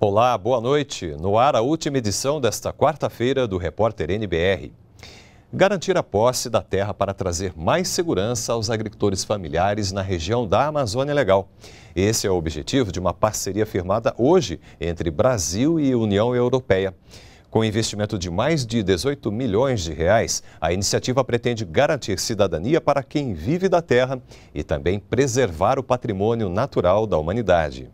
Olá, boa noite. No ar, a última edição desta quarta-feira do Repórter NBR. Garantir a posse da terra para trazer mais segurança aos agricultores familiares na região da Amazônia Legal. Esse é o objetivo de uma parceria firmada hoje entre Brasil e União Europeia. Com investimento de mais de 18 milhões de reais, a iniciativa pretende garantir cidadania para quem vive da terra e também preservar o patrimônio natural da humanidade.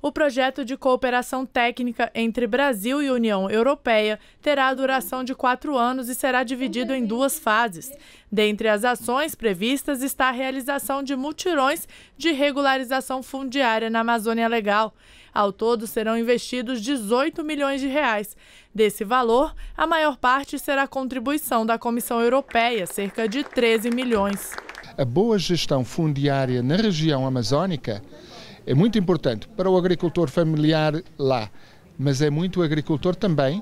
O projeto de cooperação técnica entre Brasil e União Europeia terá a duração de quatro anos e será dividido em duas fases. Dentre as ações previstas está a realização de mutirões de regularização fundiária na Amazônia Legal. Ao todo, serão investidos 18 milhões de reais. Desse valor, a maior parte será contribuição da Comissão Europeia, cerca de 13 milhões. A boa gestão fundiária na região amazônica é muito importante para o agricultor familiar lá, mas é muito agricultor também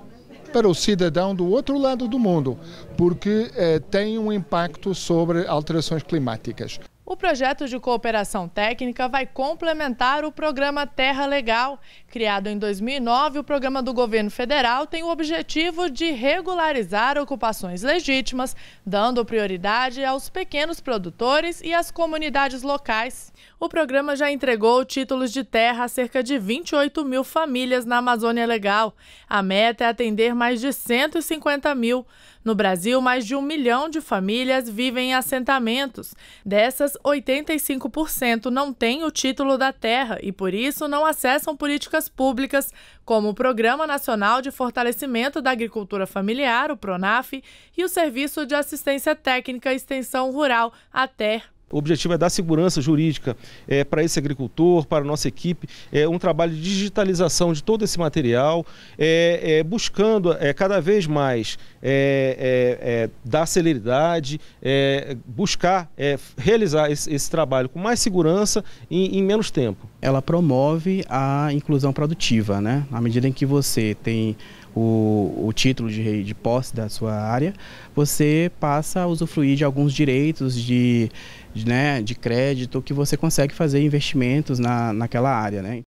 para o cidadão do outro lado do mundo, porque eh, tem um impacto sobre alterações climáticas. O projeto de cooperação técnica vai complementar o programa Terra Legal. Criado em 2009, o programa do governo federal tem o objetivo de regularizar ocupações legítimas, dando prioridade aos pequenos produtores e às comunidades locais. O programa já entregou títulos de terra a cerca de 28 mil famílias na Amazônia Legal. A meta é atender mais de 150 mil. No Brasil, mais de um milhão de famílias vivem em assentamentos. Dessas, 85% não têm o título da terra e, por isso, não acessam políticas públicas como o Programa Nacional de Fortalecimento da Agricultura Familiar, o PRONAF, e o Serviço de Assistência Técnica e Extensão Rural, a TER. O objetivo é dar segurança jurídica é, para esse agricultor, para a nossa equipe, é um trabalho de digitalização de todo esse material, é, é buscando é, cada vez mais é, é, é dar celeridade, é, buscar realizar esse, esse, trabalho com mais segurança e em menos tempo. Ela promove a inclusão produtiva, né? À medida em que você tem o, o título de, de posse da sua área, você passa a usufruir de alguns direitos de, de, né, de crédito que você consegue fazer investimentos na, naquela área. Né?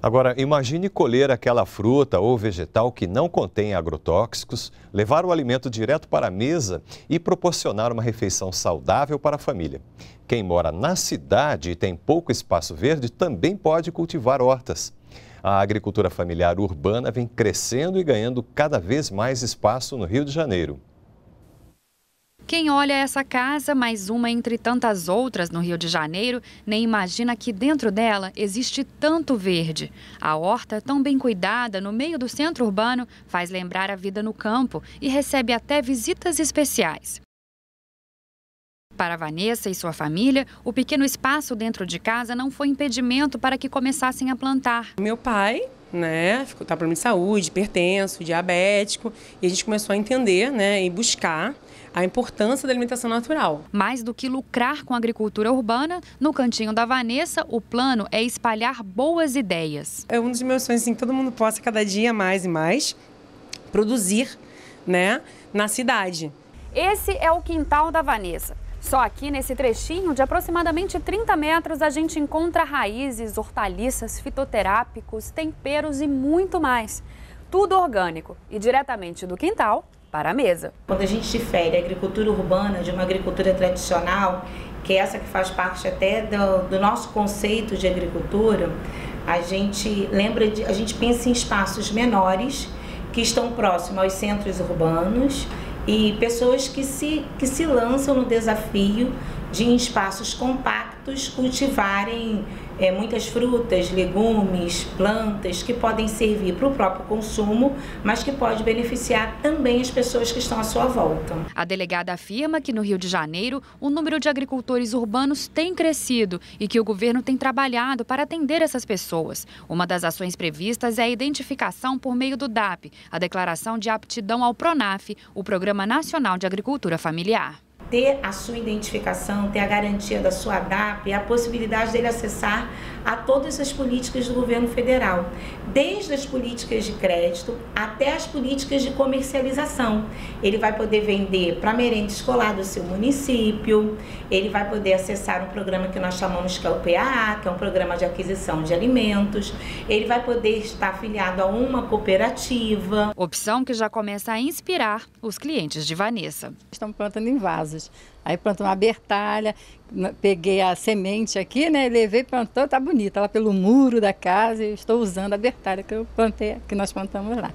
Agora, imagine colher aquela fruta ou vegetal que não contém agrotóxicos, levar o alimento direto para a mesa e proporcionar uma refeição saudável para a família. Quem mora na cidade e tem pouco espaço verde também pode cultivar hortas. A agricultura familiar urbana vem crescendo e ganhando cada vez mais espaço no Rio de Janeiro. Quem olha essa casa, mais uma entre tantas outras no Rio de Janeiro, nem imagina que dentro dela existe tanto verde. A horta, tão bem cuidada no meio do centro urbano, faz lembrar a vida no campo e recebe até visitas especiais. Para Vanessa e sua família, o pequeno espaço dentro de casa não foi impedimento para que começassem a plantar. Meu pai né? Ficou, tá com problema de saúde, hipertenso, diabético, e a gente começou a entender, né, e buscar a importância da alimentação natural. Mais do que lucrar com a agricultura urbana, no cantinho da Vanessa, o plano é espalhar boas ideias. É um dos meus sonhos, assim, que todo mundo possa cada dia mais e mais produzir, né, na cidade. Esse é o quintal da Vanessa. Só aqui nesse trechinho de aproximadamente 30 metros a gente encontra raízes, hortaliças, fitoterápicos, temperos e muito mais. Tudo orgânico e diretamente do quintal para a mesa. Quando a gente difere a agricultura urbana de uma agricultura tradicional, que é essa que faz parte até do, do nosso conceito de agricultura, a gente lembra de, a gente pensa em espaços menores que estão próximos aos centros urbanos e pessoas que se, que se lançam no desafio de em espaços compactos cultivarem é, muitas frutas, legumes, plantas que podem servir para o próprio consumo, mas que pode beneficiar também as pessoas que estão à sua volta. A delegada afirma que no Rio de Janeiro o número de agricultores urbanos tem crescido e que o governo tem trabalhado para atender essas pessoas. Uma das ações previstas é a identificação por meio do DAP, a Declaração de Aptidão ao PRONAF, o Programa Nacional de Agricultura Familiar ter a sua identificação, ter a garantia da sua DAP, a possibilidade dele acessar a todas as políticas do governo federal, desde as políticas de crédito até as políticas de comercialização. Ele vai poder vender para merenda escolar do seu município, ele vai poder acessar um programa que nós chamamos que é o PAA, que é um programa de aquisição de alimentos, ele vai poder estar afiliado a uma cooperativa. Opção que já começa a inspirar os clientes de Vanessa. Estão plantando em vasos. Aí plantou uma bertalha, peguei a semente aqui, né? Levei, plantou, tá bonita lá pelo muro da casa e estou usando a bertalha que eu plantei, que nós plantamos lá.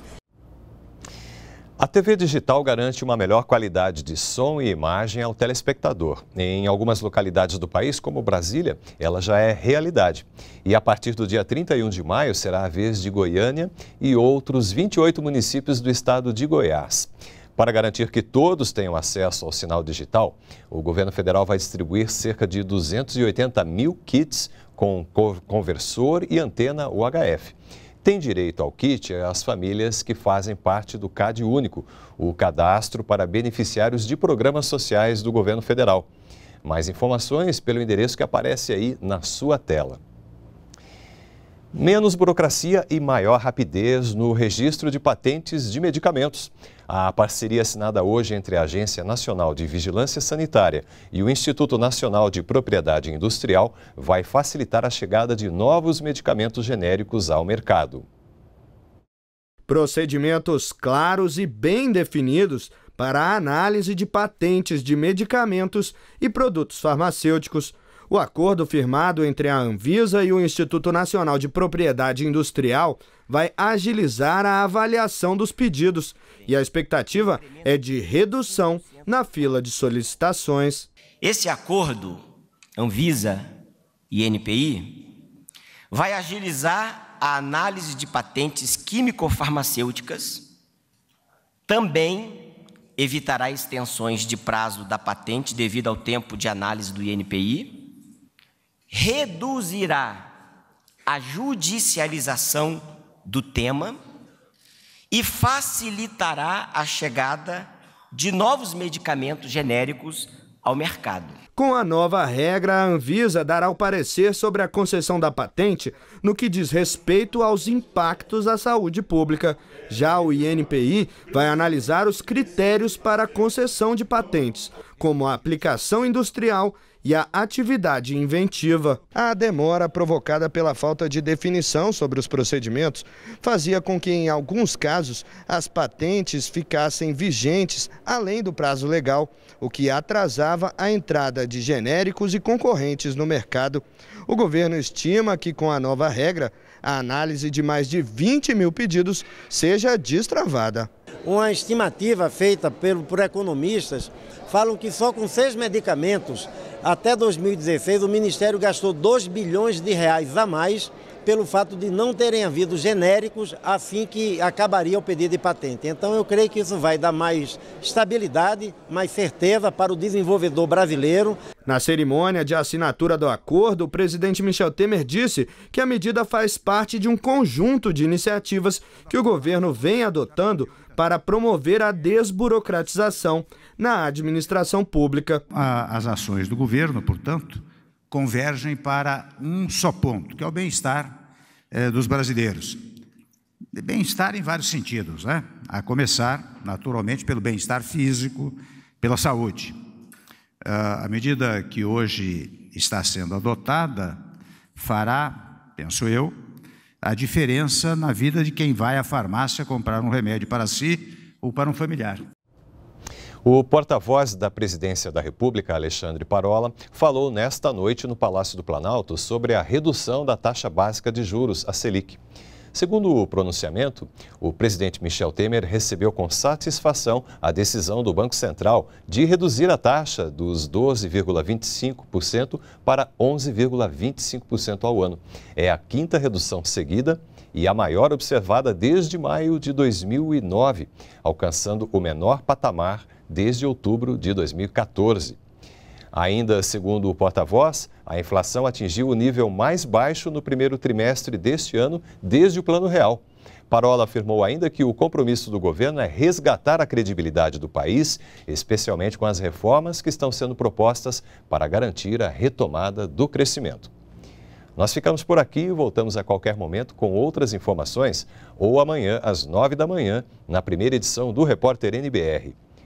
A TV digital garante uma melhor qualidade de som e imagem ao telespectador. Em algumas localidades do país, como Brasília, ela já é realidade. E a partir do dia 31 de maio será a vez de Goiânia e outros 28 municípios do estado de Goiás. Para garantir que todos tenham acesso ao sinal digital, o governo federal vai distribuir cerca de 280 mil kits com conversor e antena UHF. Tem direito ao kit as famílias que fazem parte do CAD Único, o cadastro para beneficiários de programas sociais do governo federal. Mais informações pelo endereço que aparece aí na sua tela. Menos burocracia e maior rapidez no registro de patentes de medicamentos. A parceria assinada hoje entre a Agência Nacional de Vigilância Sanitária e o Instituto Nacional de Propriedade Industrial vai facilitar a chegada de novos medicamentos genéricos ao mercado. Procedimentos claros e bem definidos para a análise de patentes de medicamentos e produtos farmacêuticos o acordo firmado entre a Anvisa e o Instituto Nacional de Propriedade Industrial vai agilizar a avaliação dos pedidos e a expectativa é de redução na fila de solicitações. Esse acordo Anvisa e NPI vai agilizar a análise de patentes químico-farmacêuticas, também evitará extensões de prazo da patente devido ao tempo de análise do INPI reduzirá a judicialização do tema e facilitará a chegada de novos medicamentos genéricos ao mercado. Com a nova regra, a Anvisa dará o parecer sobre a concessão da patente no que diz respeito aos impactos à saúde pública. Já o INPI vai analisar os critérios para a concessão de patentes, como a aplicação industrial e a atividade inventiva. A demora provocada pela falta de definição sobre os procedimentos fazia com que, em alguns casos, as patentes ficassem vigentes além do prazo legal, o que atrasava a entrada de genéricos e concorrentes no mercado. O governo estima que, com a nova regra, a análise de mais de 20 mil pedidos seja destravada. Uma estimativa feita pelo, por economistas falam que só com seis medicamentos, até 2016, o Ministério gastou 2 bilhões de reais a mais pelo fato de não terem havido genéricos assim que acabaria o pedido de patente. Então eu creio que isso vai dar mais estabilidade, mais certeza para o desenvolvedor brasileiro. Na cerimônia de assinatura do acordo, o presidente Michel Temer disse que a medida faz parte de um conjunto de iniciativas que o governo vem adotando para promover a desburocratização na administração pública. As ações do governo, portanto, convergem para um só ponto, que é o bem-estar eh, dos brasileiros. Bem-estar em vários sentidos, né? a começar, naturalmente, pelo bem-estar físico, pela saúde. a ah, medida que hoje está sendo adotada fará, penso eu, a diferença na vida de quem vai à farmácia comprar um remédio para si ou para um familiar. O porta-voz da Presidência da República, Alexandre Parola, falou nesta noite no Palácio do Planalto sobre a redução da taxa básica de juros, a Selic. Segundo o pronunciamento, o presidente Michel Temer recebeu com satisfação a decisão do Banco Central de reduzir a taxa dos 12,25% para 11,25% ao ano. É a quinta redução seguida e a maior observada desde maio de 2009, alcançando o menor patamar desde outubro de 2014. Ainda segundo o porta-voz, a inflação atingiu o nível mais baixo no primeiro trimestre deste ano desde o Plano Real. Parola afirmou ainda que o compromisso do governo é resgatar a credibilidade do país, especialmente com as reformas que estão sendo propostas para garantir a retomada do crescimento. Nós ficamos por aqui e voltamos a qualquer momento com outras informações ou amanhã às nove da manhã na primeira edição do Repórter NBR.